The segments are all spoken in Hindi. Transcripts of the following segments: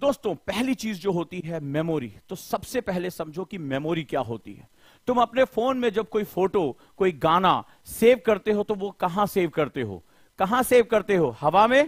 दोस्तों पहली चीज जो होती है मेमोरी तो सबसे पहले समझो कि मेमोरी क्या होती है तुम अपने फोन में जब कोई फोटो कोई गाना सेव करते हो तो वो कहां सेव करते हो कहां सेव करते हो हवा में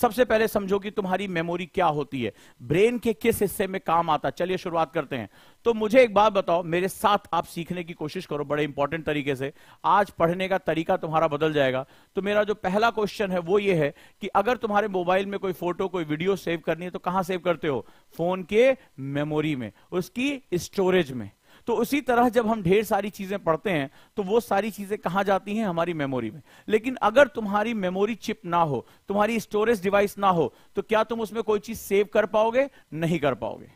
सबसे पहले समझो कि तुम्हारी मेमोरी क्या होती है ब्रेन के किस हिस्से में काम आता चलिए शुरुआत करते हैं तो मुझे एक बात बताओ मेरे साथ आप सीखने की कोशिश करो बड़े इंपॉर्टेंट तरीके से आज पढ़ने का तरीका तुम्हारा बदल जाएगा तो मेरा जो पहला क्वेश्चन है वो ये है कि अगर तुम्हारे मोबाइल में कोई फोटो कोई वीडियो सेव करनी है तो कहां सेव करते हो फोन के मेमोरी में उसकी स्टोरेज में तो उसी तरह जब हम ढेर सारी चीजें पढ़ते हैं तो वो सारी चीजें कहां जाती हैं हमारी मेमोरी में लेकिन अगर तुम्हारी मेमोरी चिप ना हो तुम्हारी स्टोरेज डिवाइस ना हो तो क्या तुम उसमें कोई चीज सेव कर पाओगे नहीं कर पाओगे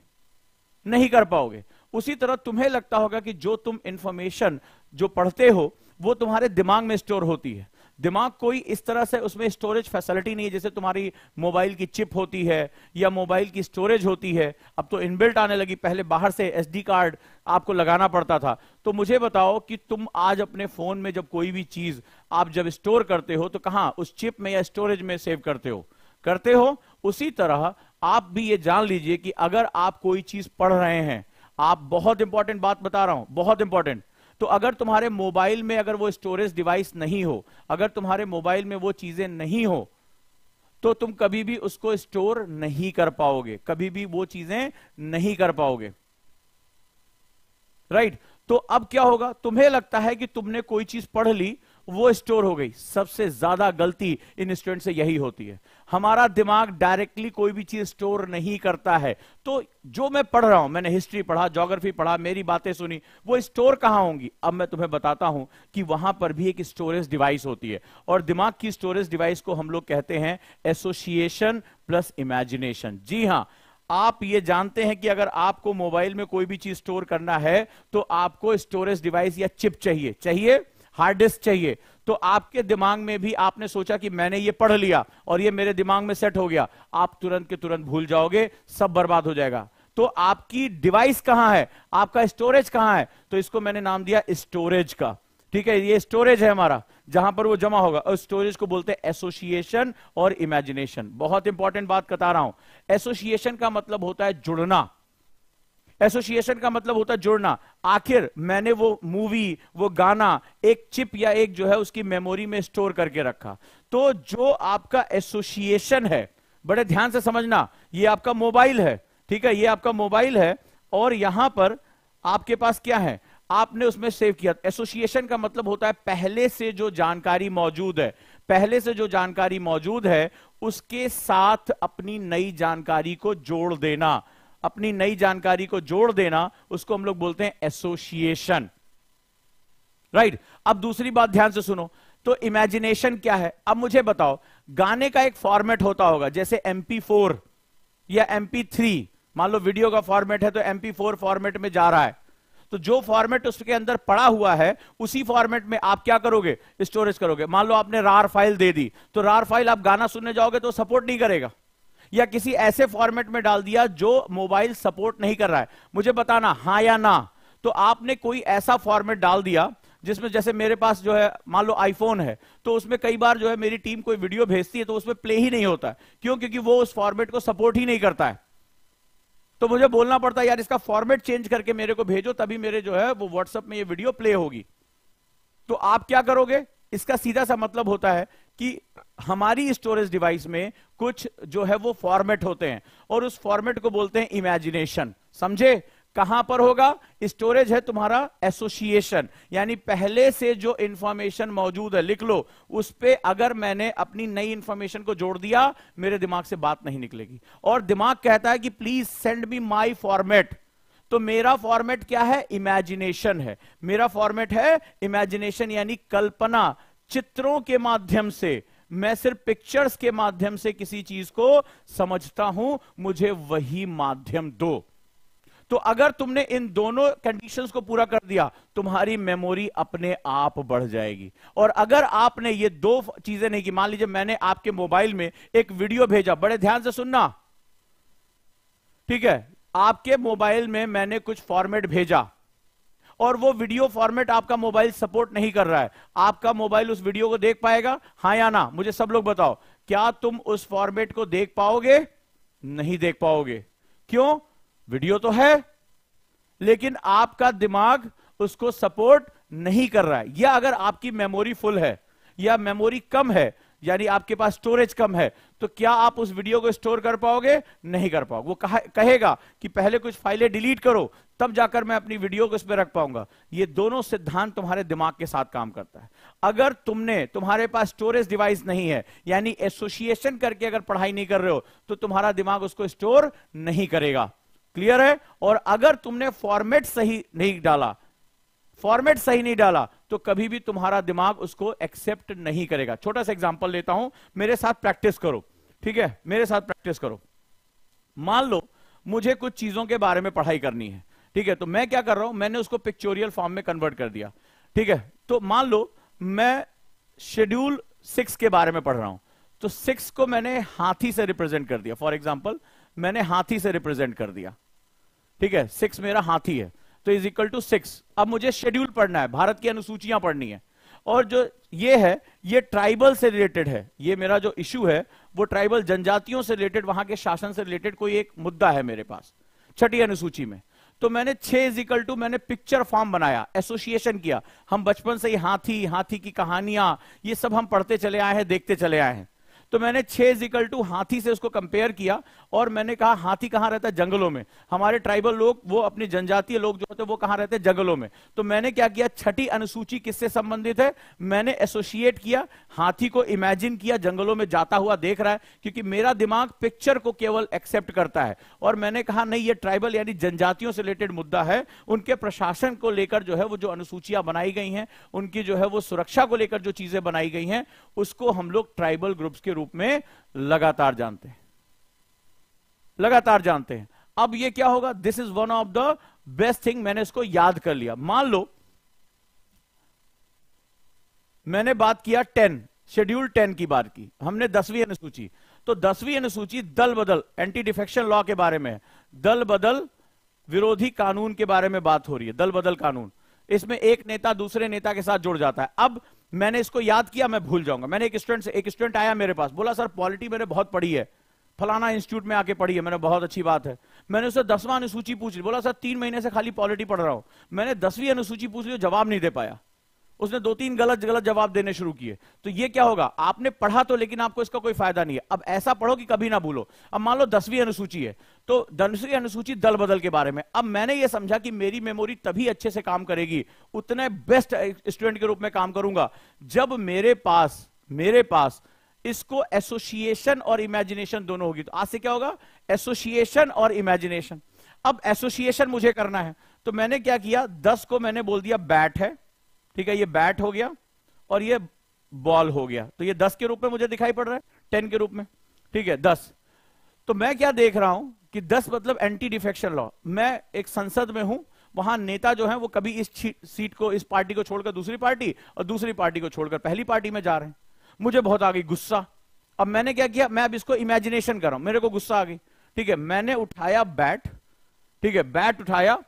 नहीं कर पाओगे उसी तरह तुम्हें लगता होगा कि जो तुम इंफॉर्मेशन जो पढ़ते हो वो तुम्हारे दिमाग में स्टोर होती है दिमाग कोई इस तरह से उसमें स्टोरेज फैसिलिटी नहीं है जैसे तुम्हारी मोबाइल की चिप होती है या मोबाइल की स्टोरेज होती है अब तो इनबिल्ट आने लगी पहले बाहर से एस कार्ड आपको लगाना पड़ता था तो मुझे बताओ कि तुम आज अपने फोन में जब कोई भी चीज आप जब स्टोर करते हो तो कहां उस चिप में या स्टोरेज में सेव करते हो करते हो उसी तरह आप भी ये जान लीजिए कि अगर आप कोई चीज पढ़ रहे हैं आप बहुत इंपॉर्टेंट बात बता रहा हूं बहुत इंपॉर्टेंट तो अगर तुम्हारे मोबाइल में अगर वो स्टोरेज डिवाइस नहीं हो अगर तुम्हारे मोबाइल में वो चीजें नहीं हो तो तुम कभी भी उसको स्टोर नहीं कर पाओगे कभी भी वो चीजें नहीं कर पाओगे राइट right? तो अब क्या होगा तुम्हें लगता है कि तुमने कोई चीज पढ़ ली वो स्टोर हो गई सबसे ज्यादा गलती इन स्टूडेंट से यही होती है हमारा दिमाग डायरेक्टली कोई भी चीज स्टोर नहीं करता है तो जो मैं पढ़ रहा हूं मैंने हिस्ट्री पढ़ा ज्योग्राफी पढ़ा मेरी बातें सुनी वो स्टोर कहां होंगी अब मैं तुम्हें बताता हूं कि वहां पर भी एक स्टोरेज डिवाइस होती है और दिमाग की स्टोरेज डिवाइस को हम लोग कहते हैं एसोसिएशन प्लस इमेजिनेशन जी हां आप ये जानते हैं कि अगर आपको मोबाइल में कोई भी चीज स्टोर करना है तो आपको स्टोरेज डिवाइस या चिप चाहिए चाहिए हार्ड डिस्क चाहिए तो आपके दिमाग में भी आपने सोचा कि मैंने ये पढ़ लिया और ये मेरे दिमाग में सेट हो गया आप तुरंत के तुरंत भूल जाओगे सब बर्बाद हो जाएगा तो आपकी डिवाइस कहां है आपका स्टोरेज कहां है तो इसको मैंने नाम दिया स्टोरेज का ठीक है ये स्टोरेज है हमारा जहां पर वो जमा होगा और स्टोरेज को बोलते हैं एसोसिएशन और इमेजिनेशन बहुत इंपॉर्टेंट बात बता रहा हूं एसोसिएशन का मतलब होता है जुड़ना एसोसिएशन का मतलब होता जुड़ना आखिर मैंने वो मूवी वो गाना एक चिप या एक जो है उसकी मेमोरी में स्टोर करके रखा तो जो आपका एसोसिएशन है बड़े ध्यान से समझना ये आपका मोबाइल है ठीक है ये आपका मोबाइल है और यहां पर आपके पास क्या है आपने उसमें सेव किया एसोसिएशन का मतलब होता है पहले से जो जानकारी मौजूद है पहले से जो जानकारी मौजूद है उसके साथ अपनी नई जानकारी को जोड़ देना अपनी नई जानकारी को जोड़ देना उसको हम लोग बोलते हैं एसोसिएशन राइट अब दूसरी बात ध्यान से सुनो तो इमेजिनेशन क्या है अब मुझे बताओ गाने का एक फॉर्मेट होता होगा जैसे एमपी फोर या एमपी थ्री मान लो वीडियो का फॉर्मेट है तो एमपी फोर फॉर्मेट में जा रहा है तो जो फॉर्मेट उसके अंदर पड़ा हुआ है उसी फॉर्मेट में आप क्या करोगे स्टोरेज करोगे मान लो आपने रार फाइल दे दी तो रार फाइल आप गाना सुनने जाओगे तो सपोर्ट नहीं करेगा या किसी ऐसे फॉर्मेट में डाल दिया जो मोबाइल सपोर्ट नहीं कर रहा है मुझे बताना हाँ या ना तो आपने कोई ऐसा फॉर्मेट डाल दिया जिसमें जैसे मेरे पास जो है मान लो आईफोन है तो उसमें कई बार जो है मेरी टीम कोई वीडियो भेजती है तो उसमें प्ले ही नहीं होता क्यों क्योंकि वो उस फॉर्मेट को सपोर्ट ही नहीं करता है तो मुझे बोलना पड़ता है यार इसका फॉर्मेट चेंज करके मेरे को भेजो तभी मेरे जो है वो व्हाट्सएप में ये वीडियो प्ले होगी तो आप क्या करोगे इसका सीधा सा मतलब होता है कि हमारी स्टोरेज डिवाइस में कुछ जो है वो फॉर्मेट होते हैं और उस फॉर्मेट को बोलते हैं इमेजिनेशन समझे कहां पर होगा स्टोरेज है तुम्हारा एसोसिएशन यानी पहले से जो इंफॉर्मेशन मौजूद है लिख लो उस पर अगर मैंने अपनी नई इंफॉर्मेशन को जोड़ दिया मेरे दिमाग से बात नहीं निकलेगी और दिमाग कहता है कि please send me my format तो मेरा फॉर्मेट क्या है इमेजिनेशन है मेरा फॉर्मेट है इमेजिनेशन यानी कल्पना चित्रों के माध्यम से मैं सिर्फ पिक्चर्स के माध्यम से किसी चीज को समझता हूं मुझे वही माध्यम दो तो अगर तुमने इन दोनों कंडीशंस को पूरा कर दिया तुम्हारी मेमोरी अपने आप बढ़ जाएगी और अगर आपने ये दो चीजें नहीं की मान लीजिए मैंने आपके मोबाइल में एक वीडियो भेजा बड़े ध्यान से सुनना ठीक है आपके मोबाइल में मैंने कुछ फॉर्मेट भेजा और वो वीडियो फॉर्मेट आपका मोबाइल सपोर्ट नहीं कर रहा है आपका मोबाइल उस वीडियो को देख पाएगा हाँ या ना मुझे सब लोग बताओ क्या तुम उस फॉर्मेट को देख पाओगे नहीं देख पाओगे क्यों वीडियो तो है लेकिन आपका दिमाग उसको सपोर्ट नहीं कर रहा है या अगर आपकी मेमोरी फुल है या मेमोरी कम है यानी आपके पास स्टोरेज कम है तो क्या आप उस वीडियो को स्टोर कर पाओगे नहीं कर पाओगे वो कहेगा कि पहले कुछ फाइलें डिलीट करो तब जाकर मैं अपनी वीडियो को इसमें रख पाऊंगा ये दोनों सिद्धांत तुम्हारे दिमाग के साथ काम करता है अगर तुमने तुम्हारे पास स्टोरेज डिवाइस नहीं है यानी एसोसिएशन करके अगर पढ़ाई नहीं कर रहे हो तो तुम्हारा दिमाग उसको स्टोर नहीं करेगा क्लियर है और अगर तुमने फॉर्मेट सही नहीं डाला फॉर्मेट सही नहीं डाला तो कभी भी तुम्हारा दिमाग उसको एक्सेप्ट नहीं करेगा छोटा सा एग्जाम्पल लेता हूं मेरे साथ प्रैक्टिस करो ठीक है मेरे साथ प्रैक्टिस करो मान लो मुझे कुछ चीजों के बारे में पढ़ाई करनी है ठीक है तो मैं क्या कर रहा हूं मैंने उसको पिक्चोरियल फॉर्म में कन्वर्ट कर दिया ठीक है तो मान लो मैं शेड्यूल सिक्स के बारे में पढ़ रहा हूं तो सिक्स को मैंने हाथी से रिप्रेजेंट कर दिया फॉर एग्जाम्पल मैंने हाथी से रिप्रेजेंट कर दिया ठीक है सिक्स मेरा हाथी है तो इज इक्वल टू सिक्स अब मुझे शेड्यूल पढ़ना है भारत की अनुसूचियां पढ़नी है और जो ये है ये ट्राइबल से रिलेटेड है ये मेरा जो इश्यू है वो ट्राइबल जनजातियों से रिलेटेड वहां के शासन से रिलेटेड कोई एक मुद्दा है मेरे पास छठी अनुसूची में तो मैंने इज इजिकल टू मैंने पिक्चर फॉर्म बनाया एसोसिएशन किया हम बचपन से ही हाथी हाथी की कहानियां ये सब हम पढ़ते चले आए हैं देखते चले आए हैं तो मैंने छह इजिकल टू हाथी से उसको कंपेयर किया और मैंने कहा हाथी कहां रहता है जंगलों में हमारे ट्राइबल लोग वो अपने जनजातीय लोग जो होते हैं वो कहां रहते हैं जंगलों में तो मैंने क्या किया छठी अनुसूची किससे संबंधित है मैंने एसोसिएट किया हाथी को इमेजिन किया जंगलों में जाता हुआ देख रहा है क्योंकि मेरा दिमाग पिक्चर को केवल एक्सेप्ट करता है और मैंने कहा नहीं ये ट्राइबल यानी जनजातियों से रिलेटेड मुद्दा है उनके प्रशासन को लेकर जो है वो जो अनुसूचियां बनाई गई हैं उनकी जो है वो सुरक्षा को लेकर जो चीजें बनाई गई हैं उसको हम लोग ट्राइबल ग्रुप्स के रूप रूप में लगातार जानते हैं लगातार जानते हैं अब ये क्या होगा this is one of the best thing मैंने इसको याद कर लिया मान लो मैंने बात किया टेन शेड्यूल टेन की बात की हमने दसवीं अनुसूची तो दसवीं अनुसूची दल बदल एंटी डिफेक्शन लॉ के बारे में दल बदल विरोधी कानून के बारे में बात हो रही है दल बदल कानून इसमें एक नेता दूसरे नेता के साथ जुड़ जाता है अब मैंने इसको याद किया मैं भूल जाऊंगा मैंने एक स्टूडेंट एक स्टूडेंट आया मेरे पास बोला सर पॉलिटी मैंने बहुत पढ़ी है फलाना इंस्टीट्यूट में आके पढ़ी है मैंने बहुत अच्छी बात है मैंने उससे दसवां अनुसूची पूछ ली बोला सर तीन महीने से खाली पॉलिटी पढ़ रहा हूं मैंने दसवीं अनुसूची पूछ ली जवाब नहीं दे पाया उसने दो तीन गलत गलत जवाब देने शुरू किए तो ये क्या होगा आपने पढ़ा तो लेकिन आपको इसका कोई फायदा नहीं है अब ऐसा पढ़ो कि कभी ना भूलो अब मान लो दसवीं अनुसूची है तो दसवीं अनुसूची दल बदल के बारे में अब मैंने ये समझा कि मेरी मेमोरी तभी अच्छे से काम करेगी उतने बेस्ट स्टूडेंट के रूप में काम करूंगा जब मेरे पास मेरे पास इसको एसोसिएशन और इमेजिनेशन दोनों होगी तो आज से क्या होगा एसोसिएशन और इमेजिनेशन अब एसोसिएशन मुझे करना है तो मैंने क्या किया दस को मैंने बोल दिया बैट है ठीक है ये बैट हो गया और ये बॉल हो गया तो ये दस के रूप में मुझे दिखाई पड़ रहा है टेन के रूप में ठीक है दस तो मैं क्या देख रहा हूं कि दस मतलब एंटी डिफेक्शन लॉ मैं एक संसद में हूं वहां नेता जो है वो कभी इस सीट को इस पार्टी को छोड़कर दूसरी पार्टी और दूसरी पार्टी को छोड़कर पहली पार्टी में जा रहे हैं मुझे बहुत आ गई गुस्सा अब मैंने क्या किया मैं अब इसको इमेजिनेशन कर रहा हूं मेरे को गुस्सा आ गई ठीक है मैंने उठाया बैट ठीक है बैट उठाया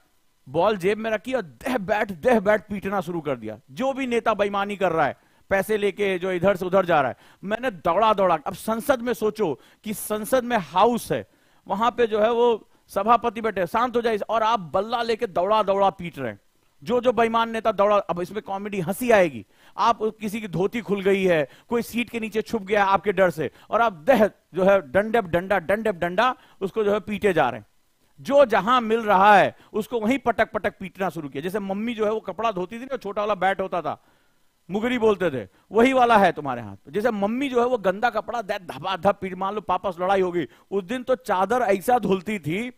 बॉल जेब में रखी और दह बैठ दह बैठ पीटना शुरू कर दिया जो भी नेता बेईमानी कर रहा है पैसे लेके जो इधर से उधर जा रहा है मैंने दौड़ा दौड़ा अब संसद में सोचो कि संसद में हाउस है वहां पे जो है वो सभापति बैठे शांत हो जाए और आप बल्ला लेके दौड़ा दौड़ा पीट रहे हैं जो जो बेईमान नेता दौड़ा अब इसमें कॉमेडी हंसी आएगी आप किसी की धोती खुल गई है कोई सीट के नीचे छुप गया है आपके डर से और आप दह जो है डंडे डंडा डंडे डंडा उसको जो है पीटे जा रहे हैं जो जहां मिल रहा है उसको वहीं पटक पटक पीटना शुरू किया जैसे मम्मी जो है वो कपड़ा धोती थी ना छोटा वाला बैट होता था मुगरी बोलते थे वही वाला है तुम्हारे हाथ जैसे मम्मी जो है वो गंदा कपड़ा धबा धब पीट मान लो पापा लड़ाई होगी उस दिन तो चादर ऐसा धुलती थी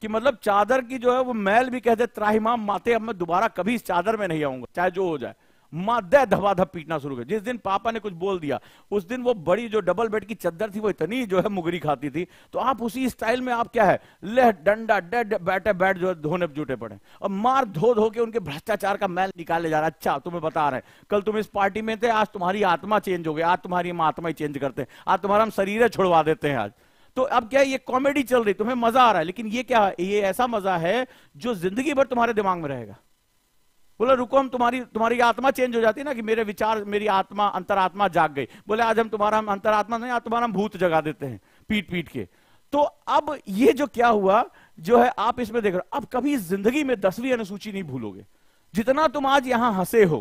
कि मतलब चादर की जो है वो मैल भी कहते त्राहिमाम माते अब मैं दोबारा कभी इस चादर में नहीं आऊंगा चाहे जो हो जाए मादे धबाधब पीटना शुरू कर जिस दिन पापा ने कुछ बोल दिया उस दिन वो बड़ी जो डबल बेड की चद्दर थी वो इतनी जो है मुगरी खाती थी तो आप उसी स्टाइल में आप क्या है लह डंडा डेड बैठे बैठ जो धोने जुटे पड़े और मार धो धो के उनके भ्रष्टाचार का मैल निकाले जा रहा है अच्छा तुम्हें बता रहे कल तुम इस पार्टी में थे आज तुम्हारी आत्मा चेंज हो गई आज तुम्हारी हम आत्मा ही चेंज करते हैं आज तुम्हारा हम शरीर छोड़वा देते हैं आज तो अब क्या ये कॉमेडी चल रही तुम्हें मजा आ रहा है लेकिन ये क्या ये ऐसा मजा है जो जिंदगी भर तुम्हारे दिमाग में रहेगा बोला रुको हम तुम्हारी तुम्हारी आत्मा चेंज हो जाती है ना कि मेरे विचार मेरी आत्मा अंतरात्मा जाग गई बोले आज हम तुम्हारा हम अंतरात्मा नहीं आज तुम्हारा हम भूत जगा देते हैं पीट पीट के तो अब ये जो क्या हुआ जो है आप इसमें देख रहे हो अब कभी जिंदगी में दसवीं अनुसूची नहीं भूलोगे जितना तुम आज यहां हंसे हो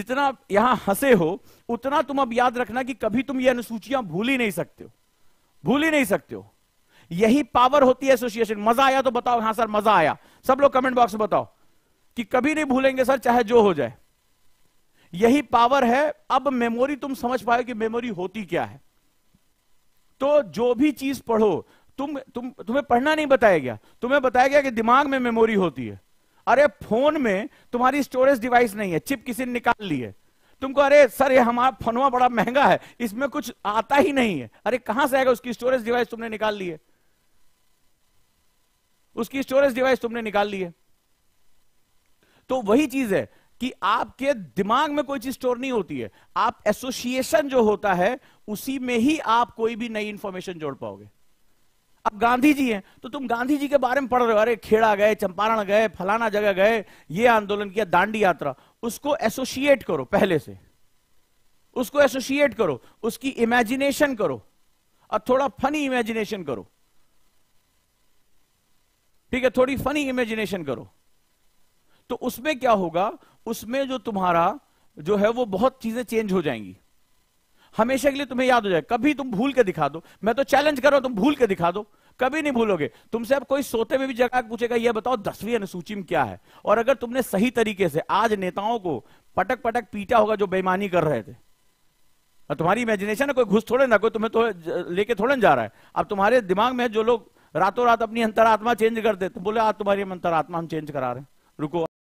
जितना यहां हंसे हो उतना तुम अब याद रखना कि कभी तुम ये अनुसूचियां भूल ही नहीं सकते हो भूल ही नहीं सकते हो यही पावर होती है एसोसिएशन मजा आया तो बताओ हाँ सर मजा आया सब लोग कमेंट बॉक्स में बताओ कि कभी नहीं भूलेंगे सर चाहे जो हो जाए यही पावर है अब मेमोरी तुम समझ पाए कि मेमोरी होती क्या है तो जो भी चीज पढ़ो तुम तुम तुम्हें पढ़ना नहीं बताया गया तुम्हें बताया गया कि दिमाग में मेमोरी होती है अरे फोन में तुम्हारी स्टोरेज डिवाइस नहीं है चिप किसी ने निकाल ली है तुमको अरे सर ये हमारा फनवा बड़ा महंगा है इसमें कुछ आता ही नहीं है अरे कहां से आएगा उसकी स्टोरेज डिवाइस तुमने निकाल ली है उसकी स्टोरेज डिवाइस तुमने निकाल ली है तो वही चीज है कि आपके दिमाग में कोई चीज स्टोर नहीं होती है आप एसोसिएशन जो होता है उसी में ही आप कोई भी नई इंफॉर्मेशन जोड़ पाओगे अब गांधी जी हैं तो तुम गांधी जी के बारे में पढ़ रहे हो अरे खेड़ा गए चंपारण गए फलाना जगह गए ये आंदोलन किया दांडी यात्रा उसको एसोसिएट करो पहले से उसको एसोसिएट करो उसकी इमेजिनेशन करो और थोड़ा फनी इमेजिनेशन करो ठीक है थोड़ी फनी इमेजिनेशन करो तो उसमें क्या होगा उसमें जो तुम्हारा जो है वो बहुत चीजें चेंज हो जाएंगी हमेशा के लिए तुम्हें याद हो जाए कभी तुम भूल के दिखा दो मैं तो चैलेंज कर रहा हूं तुम भूल के दिखा दो कभी नहीं भूलोगे तुमसे अब कोई सोते में भी जगह पूछेगा यह बताओ दसवीं अनुसूची में क्या है और अगर तुमने सही तरीके से आज नेताओं को पटक पटक पीटा होगा जो बेईमानी कर रहे थे और तुम्हारी इमेजिनेशन है कोई घुस थोड़े ना कोई तुम्हें तो लेके थोड़े जा रहा है अब तुम्हारे दिमाग में जो लोग रातों रात अपनी अंतरात्मा चेंज कर देते बोले आज तुम्हारी अंतरात्मा हम चेंज करा रहे हैं रुको